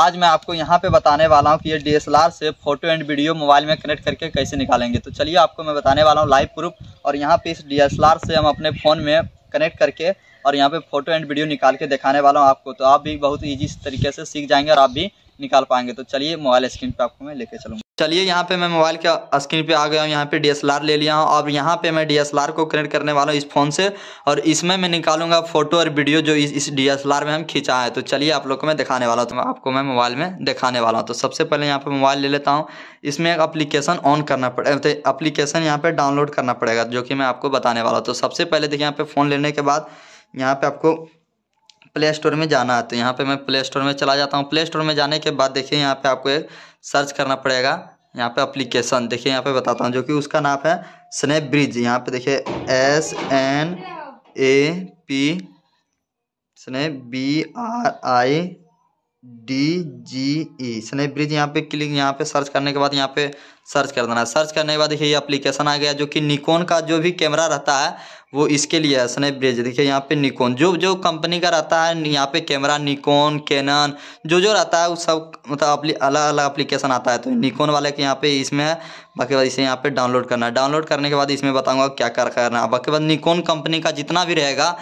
आज मैं आपको यहाँ पे बताने वाला हूँ कि ये डीएसएलआर से फोटो एंड वीडियो मोबाइल में कनेक्ट करके कैसे निकालेंगे तो चलिए आपको मैं बताने वाला हूँ लाइव प्रूफ और यहाँ पे इस डीएसएलआर से हम अपने फ़ोन में कनेक्ट करके और यहाँ पे फोटो एंड वीडियो निकाल के दिखाने वाला हूँ आपको तो आप भी बहुत ईजी तरीके से सीख जाएंगे और आप भी निकाल पाएंगे तो चलिए मोबाइल स्क्रीन पर आपको मैं लेके चलूँगा चलिए यहाँ पे मैं मोबाइल के स्क्रीन पे आ गया हूँ यहाँ पे डी ले लिया हूँ और यहाँ पे मैं डी को कनेक्ट करने वाला हूँ इस फ़ोन से और इसमें मैं निकालूंगा फोटो और वीडियो जो इस डी डीएसएलआर में हम खींचा है तो चलिए आप लोग को मैं दिखाने वाला हूँ तो मैं आपको मैं मोबाइल में दिखाने वाला हूँ तो सबसे पहले यहाँ पर मोबाइल ले लेता हूँ इसमें एक अप्लीकेशन ऑन करना पड़े अप्लीकेशन तो यहाँ पर डाउनलोड करना पड़ेगा जो कि मैं आपको बताने वाला हूँ तो सबसे पहले देखिए यहाँ पर फ़ोन लेने के बाद यहाँ पर आपको प्ले स्टोर में जाना है तो यहाँ पे मैं प्ले स्टोर में चला जाता हूँ प्ले स्टोर में जाने के बाद देखिए यहाँ पे आपको एक सर्च करना पड़ेगा यहाँ पे अप्लीकेशन देखिए यहाँ पे बताता हूँ जो कि उसका नाम है स्नैप ब्रिज यहाँ पे देखिए S N A P snap B R I D G E snap bridge यहाँ पे क्लिक यहाँ पे सर्च करने के बाद यहाँ पे सर्च कर देना सर्च करने के बाद देखिए ये अप्लीकेशन आ गया जो कि निकोन का जो भी कैमरा रहता है वो इसके लिए स्नैप ब्रिज देखिए यहाँ पे निकोन जो जो कंपनी का रहता है यहाँ पे कैमरा निकोन कैनन जो जो रहता है वो सब मतलब अलग अलग अप्लीकेशन आता है तो निकोन वाले के यहाँ पे इसमें है बाकी बाद इसे यहाँ पे डाउनलोड करना है डाउनलोड करने के बाद इसमें बताऊँगा क्या क्या करना है बाकी बाद निकोन कंपनी का जितना भी रहेगा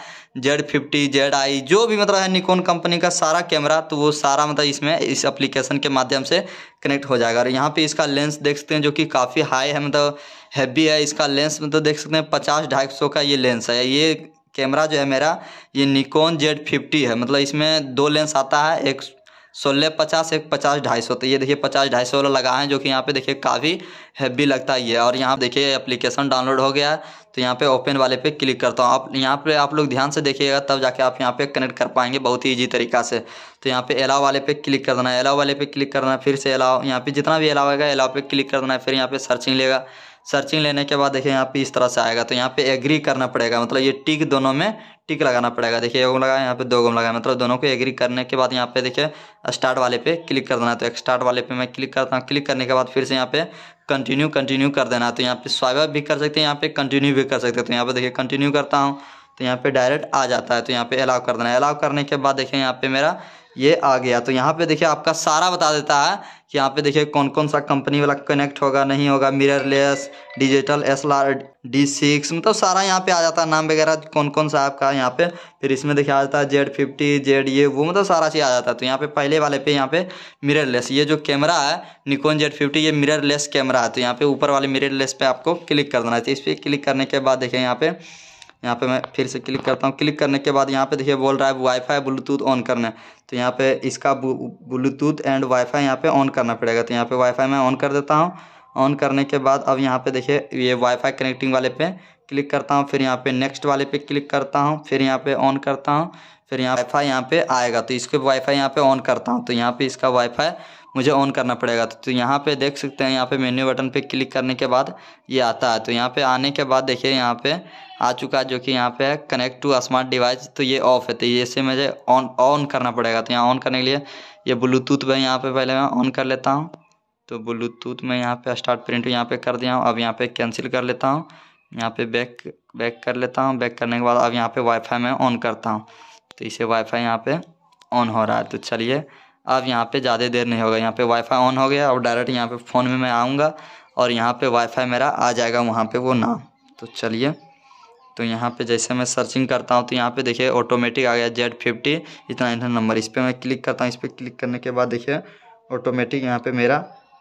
जेड फिफ्टी जेड आई जो भी मतलब है निकोन कंपनी का सारा कैमरा तो वो सारा मतलब इसमें इस एप्लीकेशन के माध्यम से कनेक्ट हो जाएगा और यहाँ पे इसका लेंस देख सकते हैं जो कि काफ़ी हाई है मतलब हैवी है इसका लेंस मतलब देख सकते हैं पचास ढाई सौ का ये लेंस है ये कैमरा जो है मेरा ये निकोन जेड फिफ्टी है मतलब इसमें दो लेंस आता है एक सोलह पचास एक पचास ढाई सौ तो ये देखिए पचास ढाई सौ वाला लगा है जो कि यहाँ पे देखिए काफ़ी हैवी लगता ही है और यहाँ देखिए एप्लीकेशन डाउनलोड हो गया है तो यहाँ पे ओपन वाले पे क्लिक करता हूँ आप यहाँ पे आप लोग ध्यान से देखिएगा तब जाके आप यहाँ पे कनेक्ट कर पाएंगे बहुत ही ईजी तरीका से तो यहाँ पे एलाव वाले पे क्लिक कर देना है एलाव वाले पे क्लिक करना है फिर से अलाव यहाँ पे जितना भी एलाव आएगा एलाव पे क्लिक कर देना है फिर यहाँ पे सर्चिंग लेगा सर्चिंग लेने के बाद देखिए यहाँ पे इस तरह से आएगा तो यहाँ पे एग्री करना पड़ेगा मतलब ये टिक दोनों में टिक लगाना पड़ेगा देखिए एक लगाया यहाँ पे दो गुम लगाया मतलब दोनों को एग्री करने के बाद यहाँ पे देखिए स्टार्ट वाले पे क्लिक कर देना तो एक स्टार्ट वाले पे मैं क्लिक करता हूँ क्लिक करने के बाद फिर से यहाँ पे कंटिन्यू कंटिन्यू कर देना है तो यहाँ पे स्वाइप भी कर सकते हैं यहाँ पे कंटिन्यू भी कर सकते हैं तो यहाँ पे देखिए कंटिन्यू करता हूँ तो यहाँ पे डायरेक्ट आ जाता है तो यहाँ पे अलाउ कर देना है अलाउ करने के बाद देखिए यहाँ पे मेरा ये आ गया तो यहाँ पे देखिए आपका सारा बता देता है कि यहाँ पे देखिए कौन कौन सा कंपनी वाला कनेक्ट होगा नहीं होगा mirrorless digital S R D six मतलब सारा यहाँ पे आ जाता है नाम वगैरह कौन कौन सा आपका यहाँ पे फिर इसमें देखिए आ जाता है जेड फिफ्टी जेड ये वो मतलब सारा चीज़ आ जाता है तो यहाँ पे पहले वाले पे यहाँ पे मिरर ये जो कैमरा है निकोन जेड फिफ्टी ये मिररलेस कैमरा है तो यहाँ पे ऊपर वाले मिररलेस पे आपको क्लिक कर देना चाहिए इस पर क्लिक करने के बाद देखिए यहाँ पे यहाँ पे मैं फिर से क्लिक करता हूँ क्लिक करने के बाद यहाँ पे देखिए बोल रहा है वाईफाई ब्लूटूथ ऑन करना तो यहाँ पे इसका ब्लूटूथ एंड वाईफाई यहाँ पे ऑन करना पड़ेगा तो यहाँ पे वाईफाई मैं ऑन कर देता हूँ ऑन करने के बाद अब यहाँ पे देखिए ये वाईफाई कनेक्टिंग वाले पे क्लिक करता हूँ फिर यहाँ पे नेक्स्ट वाले पे क्लिक करता हूँ फिर यहाँ पे ऑन करता हूँ फिर यहाँ वाईफाई यहाँ पे आएगा तो इसके वाईफाई यहाँ पे ऑन करता हूँ तो यहाँ पे इसका वाईफाई मुझे ऑन करना पड़ेगा तो, यहाँ पे देख सकते हैं यहाँ पे मेन्यू बटन पे क्लिक करने के बाद ये आता है तो यहाँ पे आने के बाद देखिए यहाँ पे आ चुका है जो कि यहाँ पे है कनेक्ट टू स्मार्ट डिवाइस तो ये ऑफ है तो ये से मुझे ऑन ऑन करना पड़ेगा तो यहाँ ऑन करने के लिए ये ब्लूटूथ में यहाँ पे पहले मैं ऑन कर लेता हूँ तो ब्लूटूथ में यहाँ पे स्टार्ट प्रिंट यहाँ पे कर दिया हूँ अब यहाँ पे कैंसिल कर लेता हूँ यहाँ पे बैक बैक कर लेता हूँ बैक करने के बाद अब यहाँ पे वाईफाई मैं ऑन करता हूँ तो इसे वाईफाई यहाँ पे ऑन हो रहा है तो चलिए अब यहाँ पे ज़्यादा देर नहीं होगा यहाँ पे वाईफाई ऑन हो गया और डायरेक्ट यहाँ पे फ़ोन में मैं आऊँगा और यहाँ पे वाईफाई मेरा आ जाएगा वहाँ पे वो नाम तो चलिए तो यहाँ पे जैसे मैं सर्चिंग करता हूँ तो यहाँ पे देखिए ऑटोमेटिक आ गया जेड फिफ्टी इतना इतना नंबर इस पर मैं क्लिक करता हूँ इस पर क्लिक करने के बाद देखिए ऑटोमेटिक यहाँ पर मेरा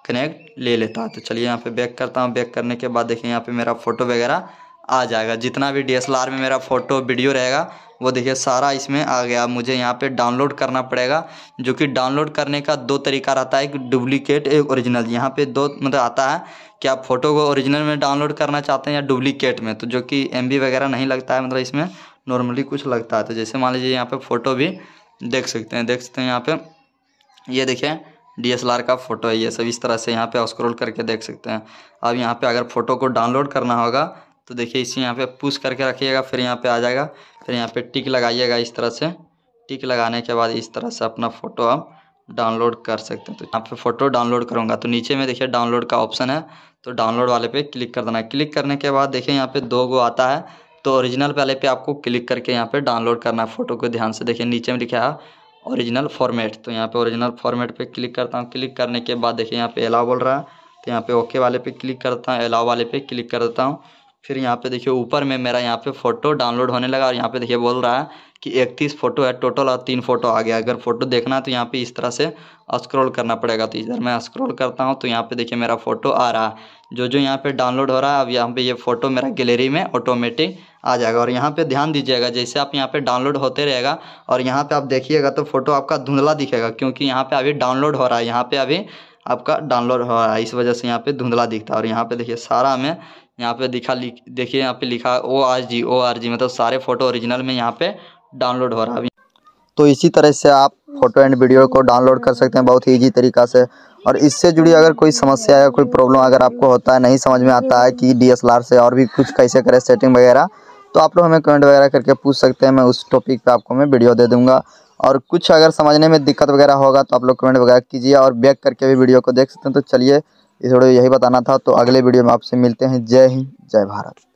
कनेक्ट ले लेता है तो चलिए यहाँ पर बैक करता हूँ बैक करने के बाद देखिए यहाँ पर मेरा फ़ोटो वगैरह आ जाएगा जितना भी डी में मेरा फ़ोटो वीडियो रहेगा वो देखिए सारा इसमें आ गया मुझे यहाँ पे डाउनलोड करना पड़ेगा जो कि डाउनलोड करने का दो तरीका रहता है एक डुप्लीकेट एक ओरिजिनल यहाँ पे दो मतलब आता है कि आप फ़ोटो को ओरिजिनल में डाउनलोड करना चाहते हैं या डुप्लीकेट में तो जो कि एम वगैरह नहीं लगता है मतलब इसमें नॉर्मली कुछ लगता है तो जैसे मान लीजिए यहाँ पर फ़ोटो भी देख सकते हैं देख सकते हैं यहाँ पर ये देखिए डी का फ़ोटो है ये सब इस तरह से यहाँ पे स्क्रोल करके देख सकते हैं अब यहाँ पे अगर फ़ोटो को डाउनलोड करना होगा तो देखिए इसे यहाँ पे पुश करके रखिएगा फिर यहाँ पे आ जाएगा फिर यहाँ पे टिक लगाइएगा इस तरह से टिक लगाने के बाद इस तरह से अपना फ़ोटो आप डाउनलोड कर सकते हैं तो यहाँ पे फ़ोटो डाउनलोड करूँगा तो नीचे में देखिए डाउनलोड का ऑप्शन है तो डाउनलोड वाले पे क्लिक कर देना क्लिक करने के बाद देखिए यहाँ पे दो गो आता है तो ओरिजिनल वाले पे आपको क्लिक करके यहाँ पे डाउनलोड करना है फ़ोटो को ध्यान से देखिए नीचे में लिखा है ओरिजिनल फॉर्मेट तो यहाँ पे ओरिजिनल फॉर्मेट पे क्लिक करता हूँ क्लिक करने के बाद देखिए यहाँ पे अलाउ बोल रहा है तो यहाँ पे ओके वाले पे क्लिक करता हूँ अलाउ वाले पे क्लिक कर देता हूँ फिर यहाँ पे देखिए ऊपर में मेरा यहाँ पे फ़ोटो डाउनलोड होने लगा और यहाँ पे देखिए बोल रहा है कि इकतीस फ़ोटो है टोटल और तीन फ़ोटो आ गया अगर फ़ोटो देखना है तो यहाँ पे इस तरह से स्क्रॉल करना पड़ेगा तो इधर मैं स्क्रॉल करता हूँ तो यहाँ पे देखिए मेरा फ़ोटो आ रहा है जो जो यहाँ पे डाउनलोड हो रहा है अब यहाँ पे ये यह फ़ोटो मेरा गैलरी में ऑटोमेटिक आ जाएगा और यहाँ पे ध्यान दीजिएगा जैसे आप यहाँ पे डाउनलोड होते रहेगा और यहाँ पे आप देखिएगा तो फोटो आपका धुंधला दिखेगा क्योंकि यहाँ पे अभी डाउनलोड हो रहा है यहाँ पे अभी आपका डाउनलोड हो रहा है इस वजह से यहाँ पे धुंधला दिखता है और यहाँ पे देखिए सारा में यहाँ पे दिखा देखिए यहाँ पे लिखा O R G O R G मतलब सारे फ़ोटो ओरिजिनल में यहाँ पे डाउनलोड हो रहा है तो इसी तरह से आप फोटो एंड वीडियो को डाउनलोड कर सकते हैं बहुत ही ईजी तरीका से और इससे जुड़ी अगर कोई समस्या या कोई प्रॉब्लम अगर आपको होता है नहीं समझ में आता है कि डी से और भी कुछ कैसे करें सेटिंग वगैरह तो आप लोग हमें कमेंट वगैरह करके पूछ सकते हैं मैं उस टॉपिक पर आपको मैं वीडियो दे दूँगा और कुछ अगर समझने में दिक्कत वगैरह होगा तो आप लोग कमेंट वगैरह कीजिए और बैक करके भी वीडियो को देख सकते हैं तो चलिए इस वीडियो यही बताना था तो अगले वीडियो में आपसे मिलते हैं जय हिंद जय भारत